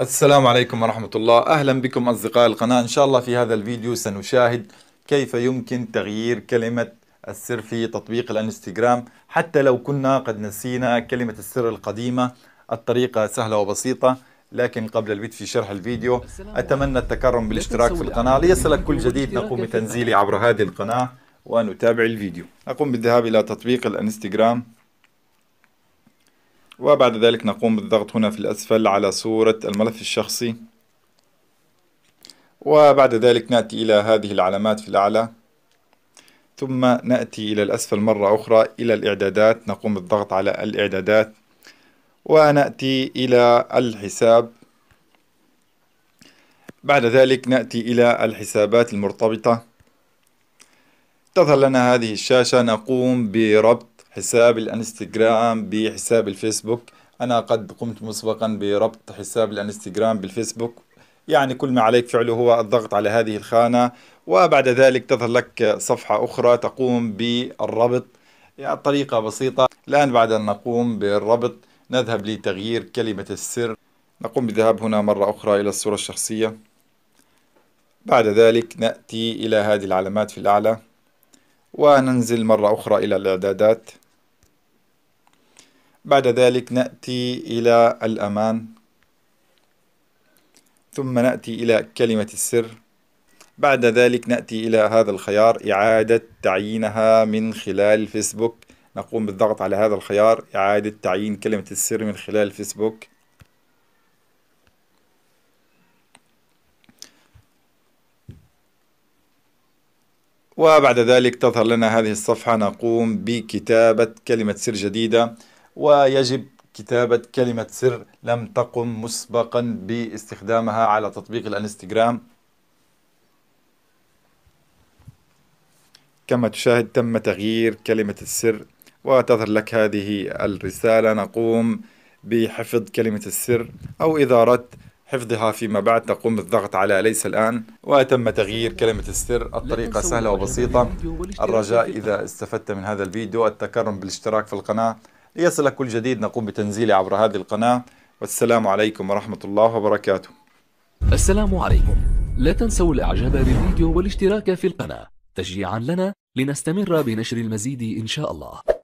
السلام عليكم ورحمة الله أهلا بكم أصدقاء القناة إن شاء الله في هذا الفيديو سنشاهد كيف يمكن تغيير كلمة السر في تطبيق الانستغرام حتى لو كنا قد نسينا كلمة السر القديمة الطريقة سهلة وبسيطة لكن قبل البدء في شرح الفيديو أتمنى التكرم بالاشتراك في القناة ليصلك كل جديد نقوم بتنزيله عبر هذه القناة ونتابع الفيديو أقوم بالذهاب إلى تطبيق الانستغرام وبعد ذلك نقوم بالضغط هنا في الأسفل على صورة الملف الشخصي وبعد ذلك نأتي إلى هذه العلامات في الأعلى ثم نأتي إلى الأسفل مرة أخرى إلى الإعدادات نقوم بالضغط على الإعدادات ونأتي إلى الحساب بعد ذلك نأتي إلى الحسابات المرتبطة تظهر لنا هذه الشاشة نقوم بربط حساب الانستغرام بحساب الفيسبوك انا قد قمت مسبقا بربط حساب الانستغرام بالفيسبوك يعني كل ما عليك فعله هو الضغط على هذه الخانة وبعد ذلك تظهر لك صفحة أخرى تقوم بالربط يعني طريقة بسيطة الآن بعد أن نقوم بالربط نذهب لتغيير كلمة السر نقوم بالذهاب هنا مرة أخرى إلى الصورة الشخصية بعد ذلك نأتي إلى هذه العلامات في الأعلى وننزل مرة أخرى إلى الإعدادات بعد ذلك نأتي إلى الأمان ثم نأتي إلى كلمة السر بعد ذلك نأتي إلى هذا الخيار إعادة تعيينها من خلال فيسبوك نقوم بالضغط على هذا الخيار إعادة تعيين كلمة السر من خلال فيسبوك وبعد ذلك تظهر لنا هذه الصفحة نقوم بكتابة كلمة سر جديدة ويجب كتابة كلمة سر لم تقم مسبقا باستخدامها على تطبيق الانستغرام كما تشاهد تم تغيير كلمة السر وتظهر لك هذه الرسالة نقوم بحفظ كلمة السر أو إذا أردت حفظها فيما بعد تقوم بالضغط على ليس الآن وتم تغيير كلمة السر الطريقة سهلة وبسيطة الرجاء إذا استفدت من هذا الفيديو التكرم بالاشتراك في القناة ليصلك كل جديد نقوم بتنزيله عبر هذه القناة والسلام عليكم ورحمة الله وبركاته السلام عليكم لا تنسوا الاعجاب بالفيديو والاشتراك في القناة تشجيعا لنا لنستمر بنشر المزيد إن شاء الله